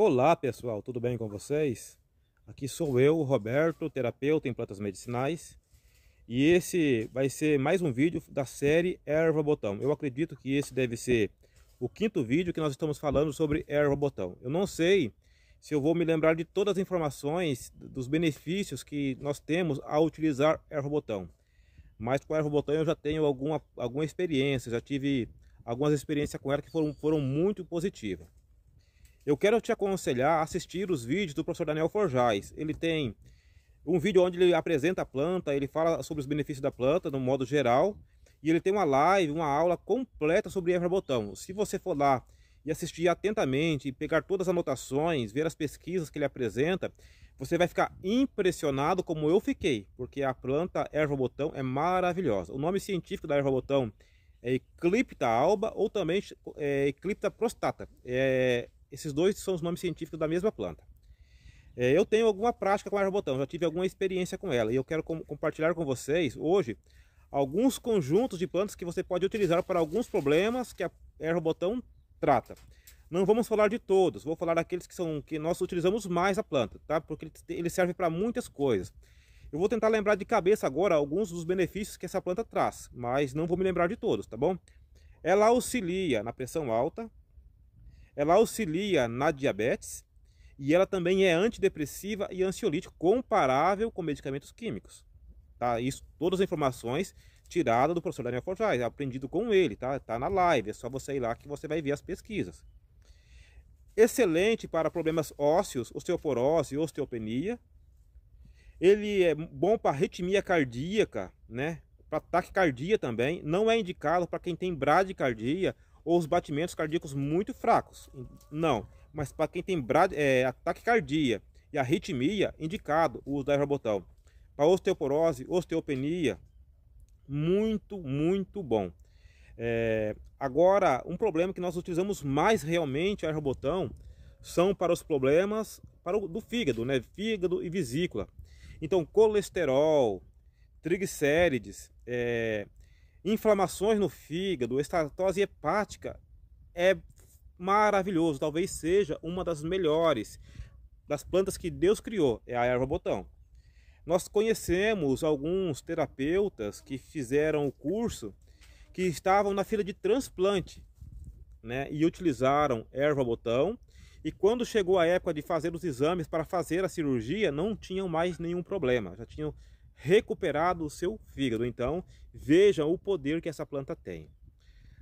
Olá pessoal, tudo bem com vocês? Aqui sou eu, Roberto, terapeuta em plantas medicinais E esse vai ser mais um vídeo da série Erva Botão Eu acredito que esse deve ser o quinto vídeo que nós estamos falando sobre erva botão Eu não sei se eu vou me lembrar de todas as informações dos benefícios que nós temos ao utilizar erva botão Mas com a erva botão eu já tenho alguma, alguma experiência, já tive algumas experiências com ela que foram, foram muito positivas eu quero te aconselhar a assistir os vídeos do professor Daniel Forjais. Ele tem um vídeo onde ele apresenta a planta, ele fala sobre os benefícios da planta, no modo geral, e ele tem uma live, uma aula completa sobre erva botão. Se você for lá e assistir atentamente, e pegar todas as anotações, ver as pesquisas que ele apresenta, você vai ficar impressionado como eu fiquei, porque a planta erva botão é maravilhosa. O nome científico da erva botão é Eclipta alba ou também é, Eclipta prostata. É esses dois são os nomes científicos da mesma planta. É, eu tenho alguma prática com a arbotão, já tive alguma experiência com ela e eu quero com, compartilhar com vocês hoje alguns conjuntos de plantas que você pode utilizar para alguns problemas que a arbotão trata. Não vamos falar de todos, vou falar daqueles que são que nós utilizamos mais a planta, tá? Porque ele, ele serve para muitas coisas. Eu vou tentar lembrar de cabeça agora alguns dos benefícios que essa planta traz, mas não vou me lembrar de todos, tá bom? Ela auxilia na pressão alta, ela auxilia na diabetes e ela também é antidepressiva e ansiolítica comparável com medicamentos químicos. Tá? Isso, todas as informações tiradas do professor Daniel Forjais, aprendido com ele, tá? Tá na live, é só você ir lá que você vai ver as pesquisas. Excelente para problemas ósseos, osteoporose, osteopenia. Ele é bom para arritmia cardíaca, né? Para taquicardia também. Não é indicado para quem tem bradicardia ou os batimentos cardíacos muito fracos. Não, mas para quem tem é, ataque cardíaco e arritmia, indicado o uso da ervabotal. Para osteoporose, osteopenia, muito, muito bom. É, agora, um problema que nós utilizamos mais realmente a ervabotão são para os problemas para o, do fígado, né? Fígado e vesícula. Então, colesterol, triglicérides, é, inflamações no fígado, estatose hepática, é maravilhoso, talvez seja uma das melhores das plantas que Deus criou, é a erva botão. Nós conhecemos alguns terapeutas que fizeram o curso que estavam na fila de transplante, né, e utilizaram erva botão, e quando chegou a época de fazer os exames para fazer a cirurgia, não tinham mais nenhum problema, já tinham recuperado o seu fígado. Então, veja o poder que essa planta tem.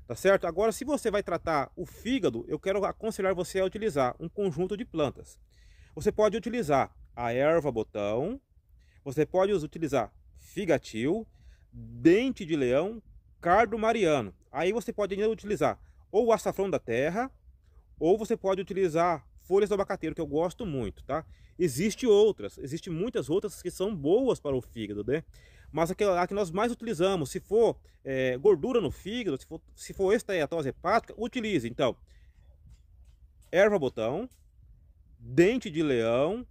Tá certo? Agora, se você vai tratar o fígado, eu quero aconselhar você a utilizar um conjunto de plantas. Você pode utilizar a erva botão, você pode utilizar figatil, dente de leão, cardo mariano. Aí você pode ainda utilizar ou o açafrão da terra, ou você pode utilizar folhas do abacateiro, que eu gosto muito, tá? Existem outras, existem muitas outras que são boas para o fígado, né? Mas aquela que nós mais utilizamos, se for é, gordura no fígado, se for, se for esteatose hepática, utilize. Então, erva botão, dente de leão,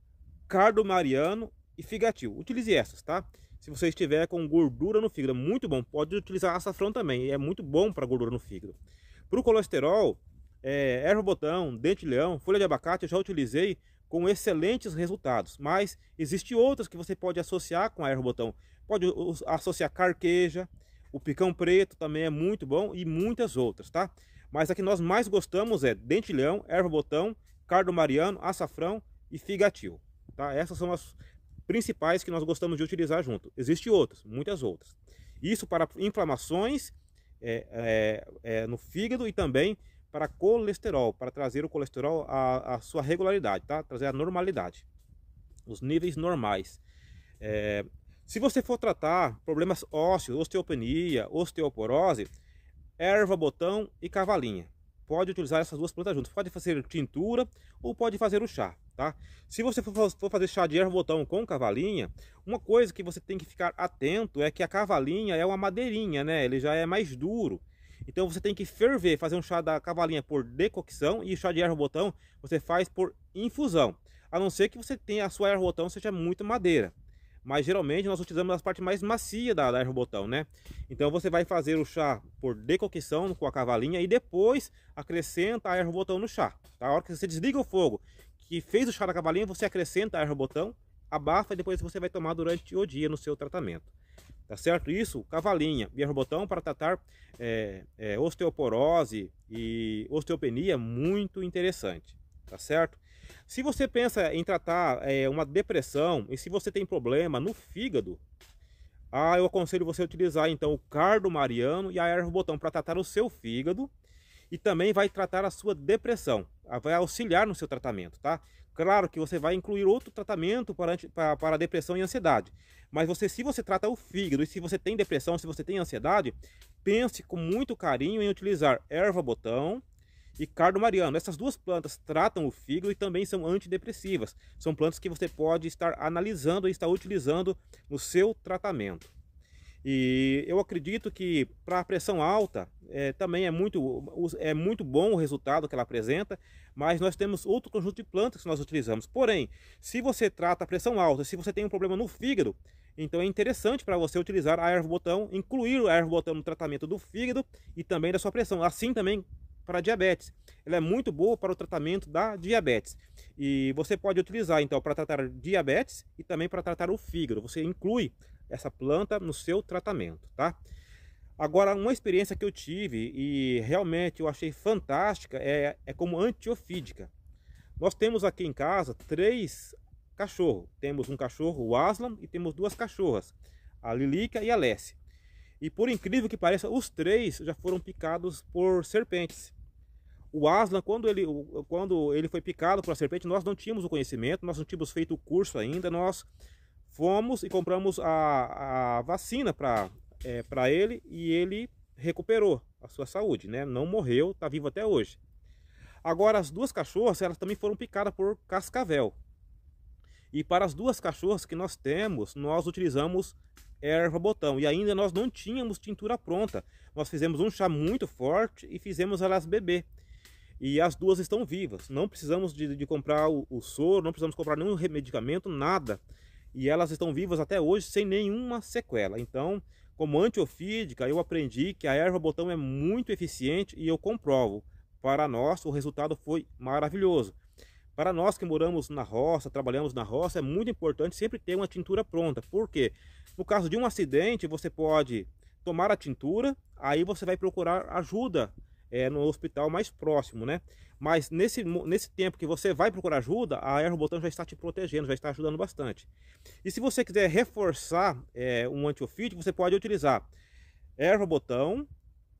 cardo mariano e figatil. Utilize essas, tá? Se você estiver com gordura no fígado, é muito bom. Pode utilizar açafrão também, é muito bom para gordura no fígado. Para o colesterol, é, erva botão, dente leão, folha de abacate eu já utilizei com excelentes resultados, mas existe outras que você pode associar com a erva botão. Pode associar carqueja, o picão preto também é muito bom e muitas outras, tá? Mas a que nós mais gostamos é dentilhão, erva botão, cardo mariano, açafrão e figatil, tá? Essas são as principais que nós gostamos de utilizar junto. Existem outras, muitas outras. Isso para inflamações é, é, é, no fígado e também para colesterol, para trazer o colesterol à, à sua regularidade, tá? Trazer a normalidade, os níveis normais. É, se você for tratar problemas ósseos, osteopenia, osteoporose, erva, botão e cavalinha. Pode utilizar essas duas plantas juntas. Pode fazer tintura ou pode fazer o chá, tá? Se você for fazer chá de erva, botão com cavalinha, uma coisa que você tem que ficar atento é que a cavalinha é uma madeirinha, né? Ele já é mais duro. Então você tem que ferver, fazer um chá da cavalinha por decocção e chá de erva botão você faz por infusão. A não ser que você tenha a sua erva botão seja muito madeira. Mas geralmente nós utilizamos a parte mais macia da, da erva botão, né? Então você vai fazer o chá por decocção com a cavalinha e depois acrescenta a erva botão no chá. Tá? A hora que você desliga o fogo que fez o chá da cavalinha, você acrescenta a erva botão, abafa e depois você vai tomar durante o dia no seu tratamento. Tá certo? Isso, cavalinha, botão para tratar é, é, osteoporose e osteopenia, é muito interessante. Tá certo? Se você pensa em tratar é, uma depressão e se você tem problema no fígado, ah, eu aconselho você a utilizar então o cardo mariano e a erva botão para tratar o seu fígado e também vai tratar a sua depressão, ah, vai auxiliar no seu tratamento, tá? Claro que você vai incluir outro tratamento para, para, para depressão e ansiedade, mas você, se você trata o fígado e se você tem depressão, se você tem ansiedade, pense com muito carinho em utilizar erva botão, e cardo mariano. Essas duas plantas tratam o fígado e também são antidepressivas. São plantas que você pode estar analisando e estar utilizando no seu tratamento. E eu acredito que para a pressão alta é, também é muito, é muito bom o resultado que ela apresenta, mas nós temos outro conjunto de plantas que nós utilizamos. Porém, se você trata a pressão alta, se você tem um problema no fígado, então é interessante para você utilizar a botão incluir erva botão no tratamento do fígado e também da sua pressão, assim também para diabetes. Ela é muito boa para o tratamento da diabetes. E você pode utilizar então para tratar diabetes e também para tratar o fígado. Você inclui essa planta no seu tratamento, tá? Agora, uma experiência que eu tive e realmente eu achei fantástica é, é como antiofídica. Nós temos aqui em casa três cachorros. Temos um cachorro, o Aslan, e temos duas cachorras, a Lilica e a Lessie. E por incrível que pareça, os três já foram picados por serpentes. O Aslan, quando ele, quando ele foi picado por uma serpente, nós não tínhamos o conhecimento, nós não tínhamos feito o curso ainda, nós Fomos e compramos a, a vacina para é, ele e ele recuperou a sua saúde, né? Não morreu, tá vivo até hoje. Agora, as duas cachorras, elas também foram picadas por cascavel. E para as duas cachorras que nós temos, nós utilizamos erva botão. E ainda nós não tínhamos tintura pronta. Nós fizemos um chá muito forte e fizemos elas beber. E as duas estão vivas. Não precisamos de, de comprar o, o soro, não precisamos comprar nenhum medicamento, nada e elas estão vivas até hoje sem nenhuma sequela. Então, como antiofídica, eu aprendi que a erva botão é muito eficiente e eu comprovo. Para nós, o resultado foi maravilhoso. Para nós que moramos na roça, trabalhamos na roça, é muito importante sempre ter uma tintura pronta. Por quê? No caso de um acidente, você pode tomar a tintura, aí você vai procurar ajuda é, no hospital mais próximo, né? Mas nesse, nesse tempo que você vai procurar ajuda, a botão já está te protegendo, já está ajudando bastante. E se você quiser reforçar é, um antiofídico, você pode utilizar aerobotão,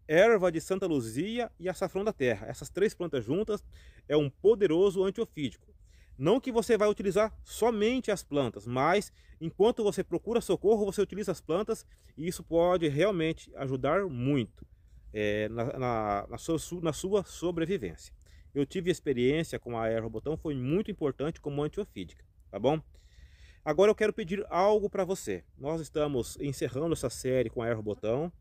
erva de Santa Luzia e açafrão da terra. Essas três plantas juntas é um poderoso antiofídico. Não que você vai utilizar somente as plantas, mas enquanto você procura socorro, você utiliza as plantas e isso pode realmente ajudar muito é, na, na, na, sua, na sua sobrevivência. Eu tive experiência com a botão, foi muito importante como antiofídica, tá bom? Agora eu quero pedir algo para você. Nós estamos encerrando essa série com a botão.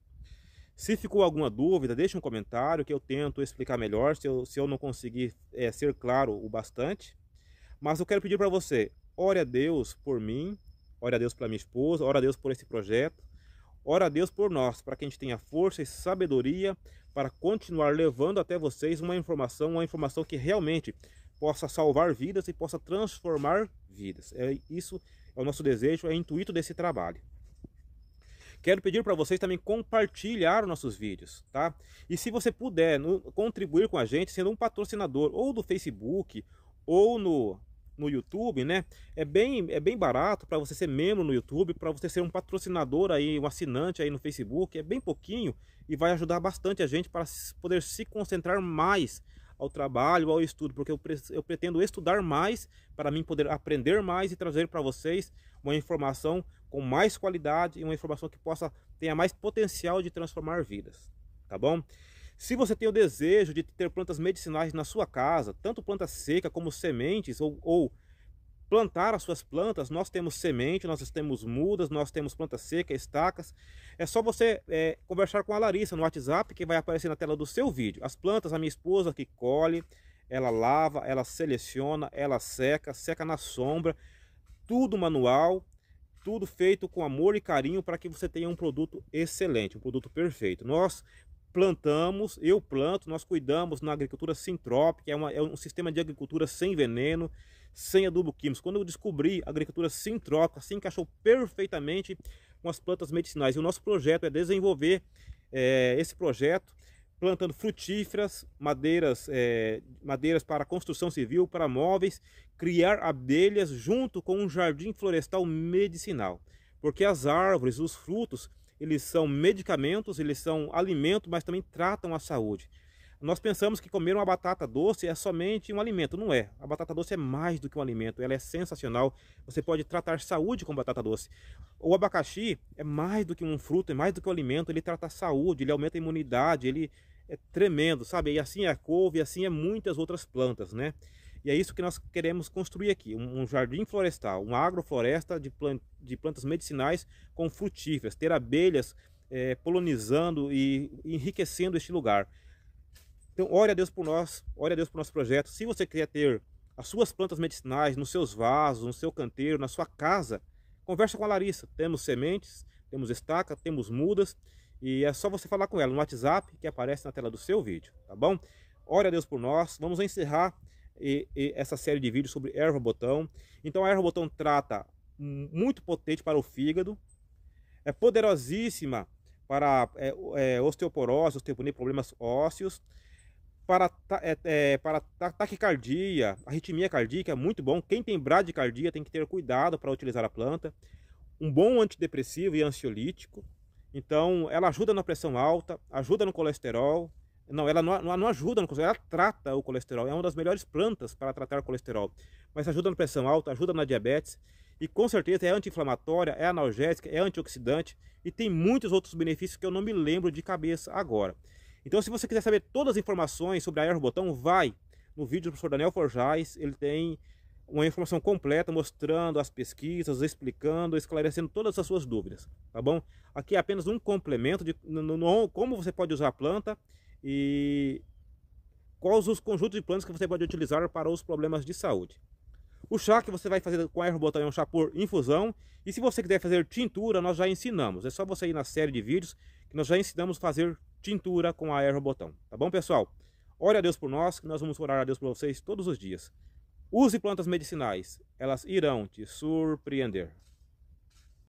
Se ficou alguma dúvida, deixe um comentário que eu tento explicar melhor, se eu, se eu não conseguir é, ser claro o bastante. Mas eu quero pedir para você, ore a Deus por mim, ore a Deus pela minha esposa, ore a Deus por esse projeto. Ora a Deus por nós, para que a gente tenha força e sabedoria para continuar levando até vocês uma informação, uma informação que realmente possa salvar vidas e possa transformar vidas. É isso é o nosso desejo, é o intuito desse trabalho. Quero pedir para vocês também compartilhar nossos vídeos, tá? E se você puder no, contribuir com a gente sendo um patrocinador ou do Facebook ou no no YouTube, né? É bem, é bem barato para você ser membro no YouTube, para você ser um patrocinador aí, um assinante aí no Facebook, é bem pouquinho e vai ajudar bastante a gente para poder se concentrar mais ao trabalho, ao estudo, porque eu, pre eu pretendo estudar mais para mim poder aprender mais e trazer para vocês uma informação com mais qualidade e uma informação que possa tenha mais potencial de transformar vidas, tá bom? Se você tem o desejo de ter plantas medicinais na sua casa, tanto planta seca como sementes, ou, ou plantar as suas plantas, nós temos semente, nós temos mudas, nós temos planta seca, estacas. É só você é, conversar com a Larissa no WhatsApp que vai aparecer na tela do seu vídeo. As plantas, a minha esposa que colhe, ela lava, ela seleciona, ela seca, seca na sombra, tudo manual, tudo feito com amor e carinho para que você tenha um produto excelente, um produto perfeito. Nós plantamos, eu planto, nós cuidamos na agricultura sintrópica, é, uma, é um sistema de agricultura sem veneno, sem adubo químico. Quando eu descobri a agricultura sintrópica, se assim encaixou perfeitamente com as plantas medicinais. E o nosso projeto é desenvolver é, esse projeto plantando frutíferas, madeiras, é, madeiras para construção civil, para móveis, criar abelhas junto com um jardim florestal medicinal. Porque as árvores, os frutos, eles são medicamentos, eles são alimento, mas também tratam a saúde. Nós pensamos que comer uma batata doce é somente um alimento, não é. A batata doce é mais do que um alimento, ela é sensacional. Você pode tratar saúde com batata doce. O abacaxi é mais do que um fruto, é mais do que um alimento, ele trata a saúde, ele aumenta a imunidade, ele é tremendo, sabe? E assim é a couve, e assim é muitas outras plantas, né? E é isso que nós queremos construir aqui, um jardim florestal, uma agrofloresta de, plantas medicinais com frutíferas, ter abelhas é, polinizando e enriquecendo este lugar. Então, ore a Deus por nós, ore a Deus por nosso projeto. Se você quer ter as suas plantas medicinais nos seus vasos, no seu canteiro, na sua casa, conversa com a Larissa. Temos sementes, temos estaca, temos mudas e é só você falar com ela no WhatsApp que aparece na tela do seu vídeo, tá bom? Ore a Deus por nós. Vamos encerrar e, e essa série de vídeos sobre erva botão. Então a erva botão trata muito potente para o fígado, é poderosíssima para é, é, osteoporose, problemas ósseos, para, é, é, para taquicardia, arritmia cardíaca, é muito bom. Quem tem bradicardia tem que ter cuidado para utilizar a planta. Um bom antidepressivo e ansiolítico. Então, ela ajuda na pressão alta, ajuda no colesterol, não, ela não, não, ajuda no colesterol, ela trata o colesterol. É uma das melhores plantas para tratar o colesterol. Mas ajuda na pressão alta, ajuda na diabetes. E com certeza é anti-inflamatória, é analgésica, é antioxidante. E tem muitos outros benefícios que eu não me lembro de cabeça agora. Então, se você quiser saber todas as informações sobre a botão, vai no vídeo do professor Daniel Forjais. Ele tem uma informação completa mostrando as pesquisas, explicando, esclarecendo todas as suas dúvidas, tá bom? Aqui é apenas um complemento de no, no, como você pode usar a planta e quais os conjuntos de plantas que você pode utilizar para os problemas de saúde. O chá que você vai fazer com a erva é um chá por infusão. E se você quiser fazer tintura, nós já ensinamos. É só você ir na série de vídeos que nós já ensinamos fazer tintura com a erva botão. Tá bom, pessoal? Ore a Deus por nós, que nós vamos orar a Deus por vocês todos os dias. Use plantas medicinais, elas irão te surpreender.